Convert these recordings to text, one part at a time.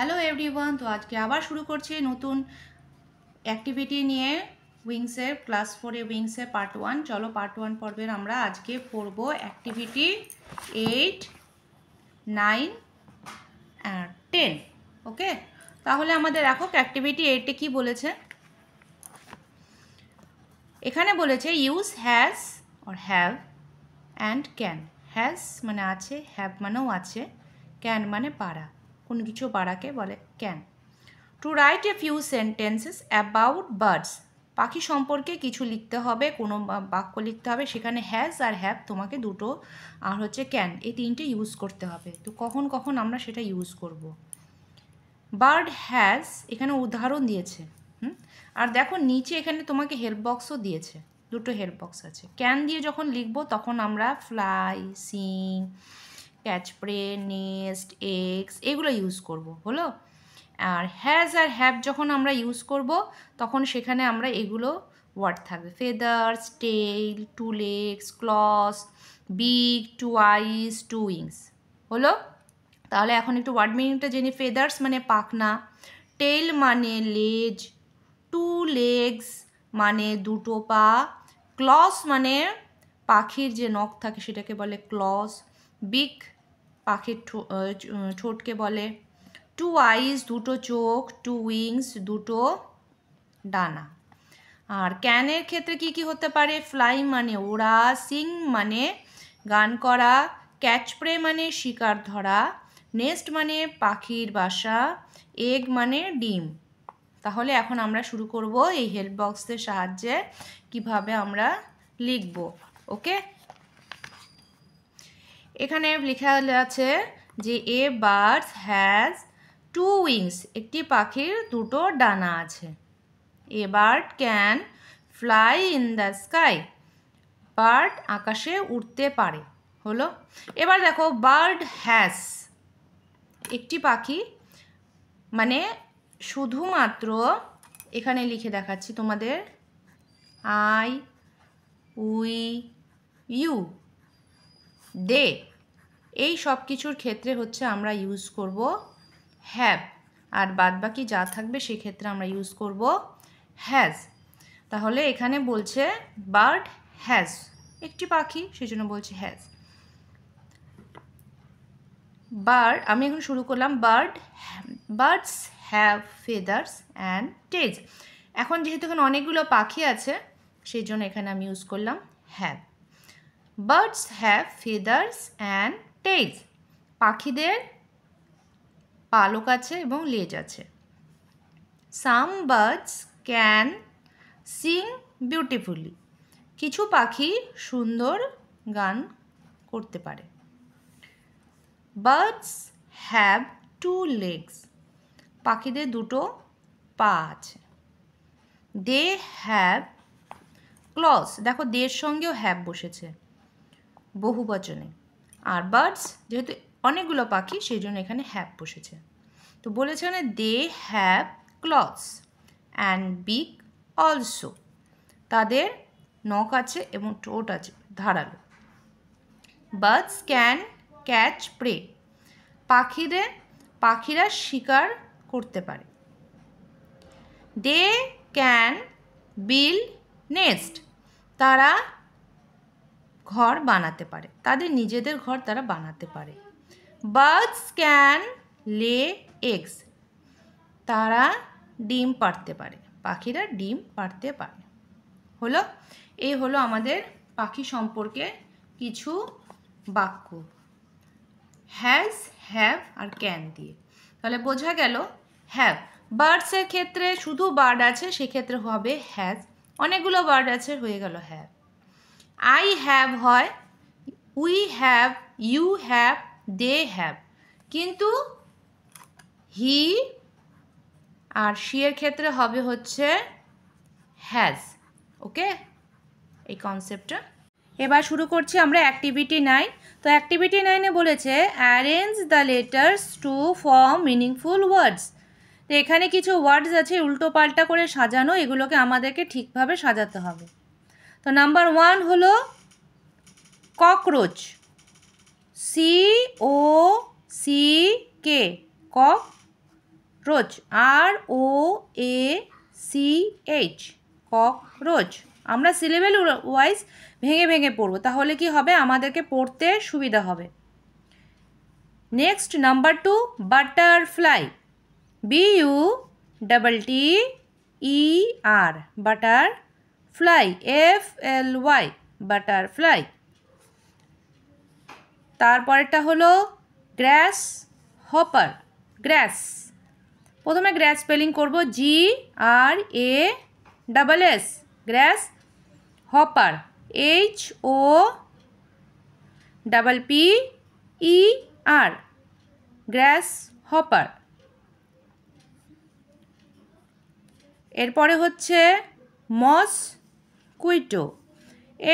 Hello everyone তো আজকে আবার শুরু করছি নতুন অ্যাক্টিভিটি নিয়ে উইংসের ক্লাস ফোরে উইংসের পার্ট ওয়ান চলো পার্ট ওয়ান পর্বের আমরা আজকে পড়ব activity eight nine ten okay তাহলে আমাদের দেখো অ্যাক্টিভিটি এইটে কি বলেছে এখানে বলেছে use has or have and can has মানে আছে হ্যাভ মানেও আছে ক্যান মানে পারা কোনো কিছু বাড়াকে বলে can to write a few sentences about birds পাখি সম্পর্কে কিছু লিখতে হবে কোনো বাক্য লিখতে হবে সেখানে হ্যাজ আর হ্যাভ তোমাকে দুটো আর হচ্ছে ক্যান এই তিনটে ইউজ করতে হবে তো কখন কখন আমরা সেটা ইউজ করব। বার্ড হ্যাজ এখানে উদাহরণ দিয়েছে আর দেখো নিচে এখানে তোমাকে হেল্প বক্সও দিয়েছে দুটো হেল্প বক্স আছে ক্যান দিয়ে যখন লিখবো তখন আমরা fly sing catch catch prey nest eggs এগুলো ইউজ করব হলো আর হ্যাজ আর হ্যাভ যখন আমরা ইউজ করব তখন সেখানে আমরা এগুলো ওয়ার্ড থাকবে feathers tail two legs claws beak two eyes two wings হলো তাহলে এখন একটু ওয়ার্ড মিনিংটা জেনে ফেদার্স মানে পাখনা টেইল মানে লেজ টু লেগস মানে দুটো পা ক্লস মানে পাখির যে নখ থাকে সেটাকে বলে ক্লস বিগ পাখির ঠোঁটকে বলে টু আইস দুটো চোখ টু উইংস দুটো ডানা আর ক্যানের ক্ষেত্রে কি কি হতে পারে ফ্লাই মানে ওড়া সিং মানে গান করা ক্যাচ প্রে মানে শিকার ধরা নেস্ট মানে পাখির বাসা এগ মানে ডিম তাহলে এখন আমরা শুরু করব এই হেল্প বক্সের সাহায্যে কিভাবে আমরা লিখব ওকে এখানে লেখা আছে যে a birds has two wings একটি পাখির দুটো ডানা আছে a bird can fly in the sky bird আকাশে উঠতে পারে হলো এবার দেখো বার্ড হ্যাজ একটি পাখি মানে শুধুমাত্র এখানে লিখে দেখাচ্ছি তোমাদের আই উই ইউ দে এই সব কিছুর ক্ষেত্রে হচ্ছে আমরা ইউজ করব হ্যাভ আর বাদবাকি যা থাকবে সেক্ষেত্রে আমরা ইউজ করব হ্যাজ তাহলে এখানে বলছে বার্ড হ্যাজ একটি পাখি সেজন্য বলছে হ্যাজ বার্ড আমি এখন শুরু করলাম bird birds have feathers and tails এখন যেহেতু এখানে অনেকগুলো পাখি আছে সেই জন্য এখানে আমি ইউজ করলাম have birds have feathers and tails পাখিদের পালক আছে এবং লেজ আছে some birds can sing beautifully কিছু পাখি সুন্দর গান করতে পারে বার্ডস হ্যাভ টু লেগস পাখিদের দুটো পা আছে দে হ্যাভ ক্লস দেখো দের সঙ্গেও হ্যাভ বসেছে বহুবচনে আর বার্ডস যেহেতু অনেকগুলো পাখি সেই জন্য এখানে হ্যাপ বসেছে তো বলেছে মানে they have claws and beak also তাদের নখ আছে এবং টোট আছে ধারালো বার্ডস ক্যান ক্যাচ প্রে পাখিদের পাখিরা শিকার করতে পারে দে ক্যান বিল নেস্ট তারা ঘর বানাতে পারে তাদের নিজেদের ঘর তারা বানাতে পারে বার্ডস ক্যান লে এগস তারা ডিম পারতে পারে পাখিরা ডিম পারতে পারে হলো এই হলো আমাদের পাখি সম্পর্কে কিছু বাক্য হ্যাজ হ্যাভ আর ক্যান দিয়ে তাহলে বোঝা গেল হ্যাভ বার্ডসের ক্ষেত্রে শুধু বার্ড আছে সেক্ষেত্রে হবে হ্যাজ অনেকগুলো বার্ড আছে হয়ে গেল হ্যাভ আই হ্যাভ হয় we have you have they have কিন্তু হি আর শিয়ের ক্ষেত্রে হবে হচ্ছে হ্যাজ ওকে এই কনসেপ্টটা এবার শুরু করছি আমরা অ্যাক্টিভিটি নাইন তো অ্যাক্টিভিটি নাইনে বলেছে arrange the letters to form meaningful words তো এখানে কিছু ওয়ার্ডস আছে উল্টো পাল্টা করে সাজানো এগুলোকে আমাদেরকে ঠিকভাবে সাজাতে হবে তো নাম্বার ওয়ান হলো cockroach C O C K cock roach R O A C H cock আমরা সিলেবেল ওয়াইজ ভেঙে ভেঙে পড়ব তাহলে কি হবে আমাদেরকে পড়তে সুবিধা হবে next number two butterfly B U double T E R butter fly F L Y butterfly তারপরেরটা হলো গ্র্যাস হপার গ্র্যাস প্রথমে গ্র্যাস স্পেলিং করব G R A double S grass hopper H O double P E R grass hopper এরপরে হচ্ছে mosquito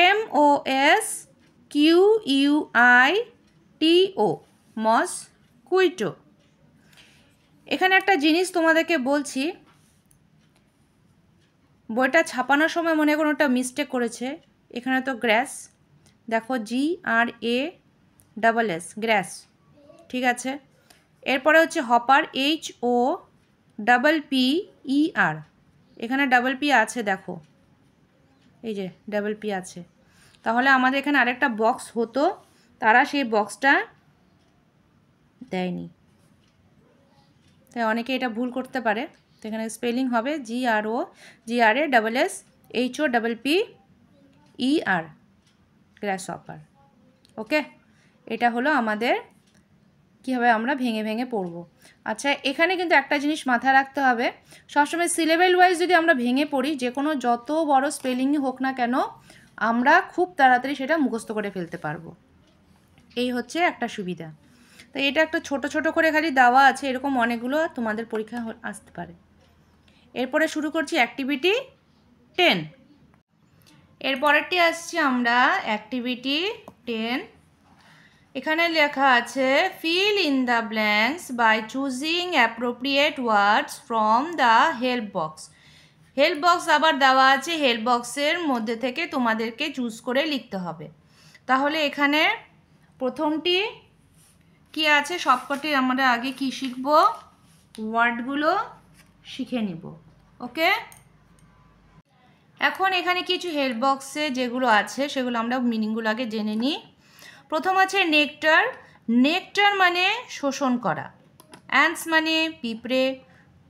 M O S Q U I T O mosquito এখানে একটা জিনিস তোমাদেরকে বলছি বইটা ছাপানোর সময় মনে কোনো একটা মিস্টেক করেছে এখানে তো গ্র্যাস দেখো G R A double S grass ঠিক আছে এরপরে হচ্ছে hopper H O double P E R এখানে ডাবল পি আছে দেখো এই যে ডাবল পি আছে তাহলে আমাদের এখানে আরেকটা বক্স হতো তারা সেই বক্সটা দেয়নি তাই অনেকে এটা ভুল করতে পারে তো এখানে স্পেলিং হবে G R O G R A double S H O double P E R grass hopper okay এটা হলো আমাদের কীভাবে আমরা ভেঙে ভেঙে পড়ব আচ্ছা এখানে কিন্তু একটা জিনিস মাথায় রাখতে হবে সবসময় সিলেবেল ওয়াইজ যদি আমরা ভেঙে পড়ি যে কোনো যত বড় স্পেলিংই হোক না কেন আমরা খুব তাড়াতাড়ি সেটা মুখস্থ করে ফেলতে পারবো এই হচ্ছে একটা সুবিধা তো এটা একটা ছোট ছোট করে খালি দেওয়া আছে এরকম অনেকগুলো তোমাদের পরীক্ষা আসতে পারে এরপরে শুরু করছি অ্যাক্টিভিটি টেন এরপরেরটি আসছি আমরা অ্যাক্টিভিটি টেন এখানে লেখা আছে fill in the blanks by choosing appropriate words from the help box help box আবার দেওয়া আছে হেল্প বক্সের মধ্যে থেকে তোমাদেরকে চুজ করে লিখতে হবে তাহলে এখানে প্রথমটি কি আছে সবকটি আমরা আগে কি শিখব ওয়ার্ডগুলো শিখে নিব ওকে এখন এখানে কিছু হেল্প বক্সে যেগুলো আছে সেগুলো আমরা মিনিংগুলো আগে জেনে নিই প্রথম আছে নেকটার নেকটার মানে শোষণ করা অ্যান্স মানে পিঁপড়ে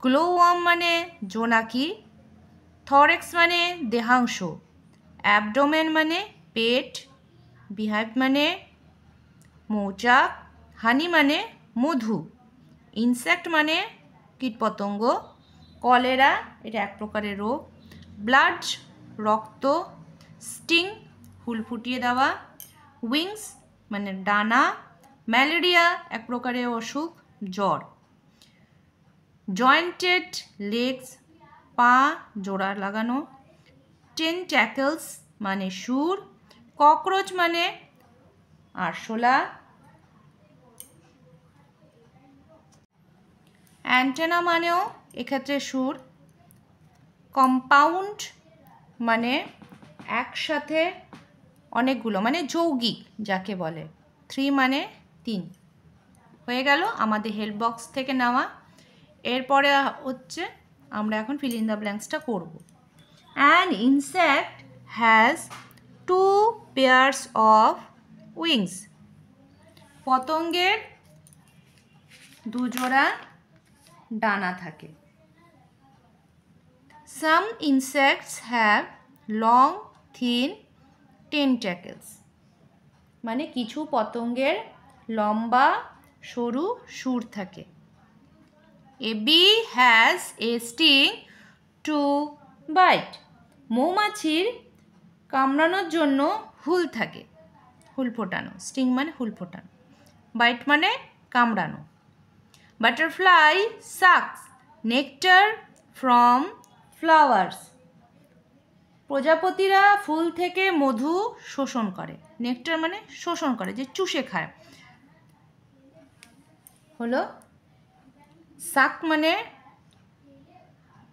গ্লোওয়ার্ম মানে জোনাকি থরেক্স মানে দেহাংশ অ্যাবডোমেন মানে পেট বিহাইভ মানে মৌচাক হানি মানে মধু ইনসেক্ট মানে কীটপতঙ্গ কলেরা এটা এক প্রকারের রোগ ব্লাড রক্ত স্টিং ফুল ফুটিয়ে দেওয়া উইংস মানে ডানা ম্যালেরিয়া এক প্রকারের অসুখ জ্বর জয়েন্টেড লেগস পা জোড়া লাগানো ট্যাকলস মানে সুর ককরোচ মানে আরশোলা অ্যান্টেনা মানেও এক্ষেত্রে সুর কম্পাউন্ড মানে একসাথে অনেকগুলো মানে যৌগিক যাকে বলে থ্রি মানে তিন হয়ে গেল আমাদের হেল্প বক্স থেকে নেওয়া এরপরে হচ্ছে আমরা এখন ফিল ইন দ্য ব্ল্যাঙ্কসটা করব an insect has two pairs of wings পতঙ্গের দুজোড়া ডানা থাকে some insects have long thin tentacles মানে কিছু পতঙ্গের লম্বা সরু সুর থাকে a bee has a sting to bite মৌমাছির কামড়ানোর জন্য হুল থাকে হুল ফোটানো স্টিং মানে হুল ফোটানো বাইট মানে কামড়ানো butterfly sucks nectar from flowers প্রজাপতিরা ফুল থেকে মধু শোষণ করে নেকটার মানে শোষণ করে যে চুষে খায় হলো শাক মানে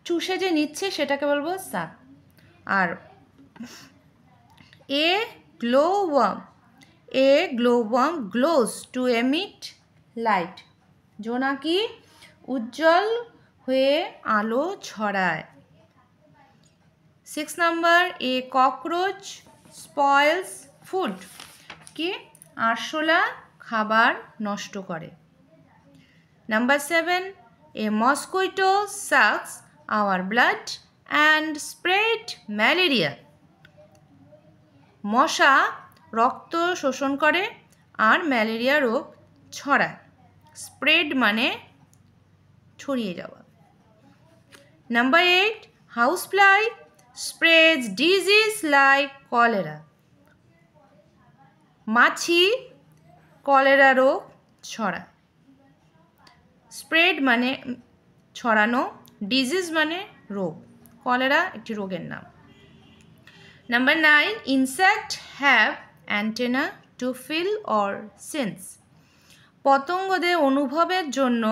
চুষে যে নিচ্ছে সেটাকে বলবো শাক আর a glow worm a glowworm glows to emit light জোনাকি উজ্জ্বল হয়ে আলো ছড়ায় six number a cockroach spoils food কি আরশোলা খাবার নষ্ট করে number seven a mosquito sucks our blood and spread malaria মশা রক্ত শোষণ করে আর ম্যালেরিয়া রোগ ছড়ায় স্প্রেড মানে ছড়িয়ে যাওয়া number eight house fly spreads disease like cholera মাছি কলেরা রোগ ছড়ায় স্প্রেড মানে ছড়ানো ডিজিজ মানে রোগ কলেরা একটি রোগের নাম number nine insect have antenna to feel or sense পতঙ্গদের অনুভবের জন্য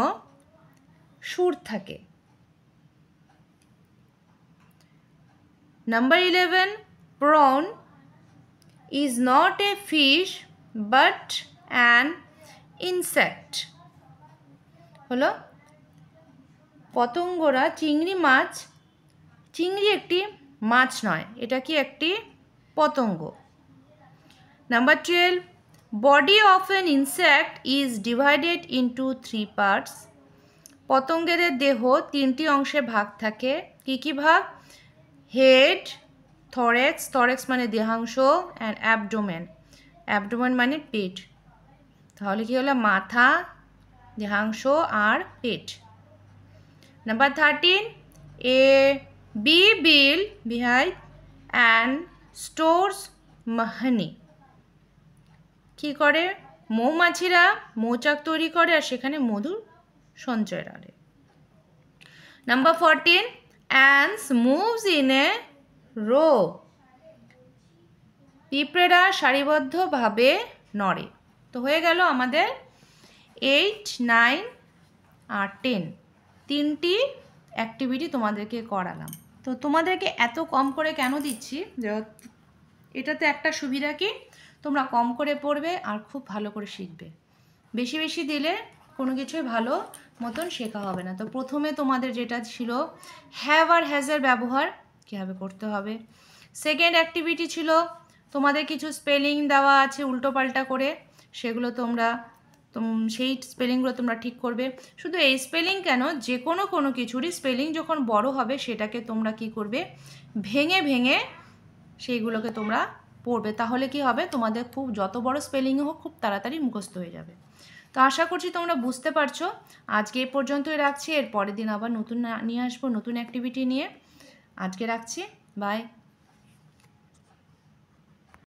সুর থাকে Number 11 prawn is not a fish but an insect হলো পতঙ্গরা চিংড়ি মাছ চিংড়ি একটি মাছ নয় এটা কি একটি পতঙ্গ number twelve body of an insect is divided into three parts পতঙ্গের দেহ তিনটি অংশে ভাগ থাকে কি কি ভাগ হেড থরেক্স থরেক্স মানে দেহাংশ অ্যান্ড অ্যাবডোমেন অ্যাবডোমেন মানে পেট তাহলে কী হলো মাথা দেহাংশ আর পেট number thirteen a bee builds beehive and stores মাহানি কি করে মৌমাছিরা মৌচাক তৈরি করে আর সেখানে মধুর সঞ্চয় রাখে number fourteen ants moves in a row পিঁপড়েরা সারিবদ্ধভাবে নড়ে তো হয়ে গেল আমাদের এইট নাইন আর টেন তিনটি অ্যাক্টিভিটি তোমাদেরকে করালাম তো তোমাদেরকে এত কম করে কেন দিচ্ছি এটাতে একটা সুবিধা কি তোমরা কম করে পড়বে আর খুব ভালো করে শিখবে বেশি বেশি দিলে কোনো কিছুই ভালো মতন শেখা হবে না তো প্রথমে তোমাদের যেটা ছিল হ্যাভ আর হ্যাজের ব্যবহার কীভাবে করতে হবে সেকেন্ড অ্যাক্টিভিটি ছিল তোমাদের কিছু স্পেলিং দেওয়া আছে উল্টো পাল্টা করে সেগুলো তোমরা সেই স্পেলিংগুলো তোমরা ঠিক করবে শুধু এই স্পেলিং কেন যে কোনো কোনো কিছুরই স্পেলিং যখন বড় হবে সেটাকে তোমরা কি করবে ভেঙে ভেঙে সেইগুলোকে তোমরা পড়বে তাহলে কি হবে তোমাদের খুব যত বড় স্পেলিং হোক খুব তাড়াতাড়ি মুখস্থ হয়ে যাবে তো আশা করছি তোমরা বুঝতে পারছো আজকে এ পর্যন্তই রাখছি এর পরের দিন আবার নতুন নিয়ে আসবো নতুন অ্যাক্টিভিটি নিয়ে আজকে রাখছি বাই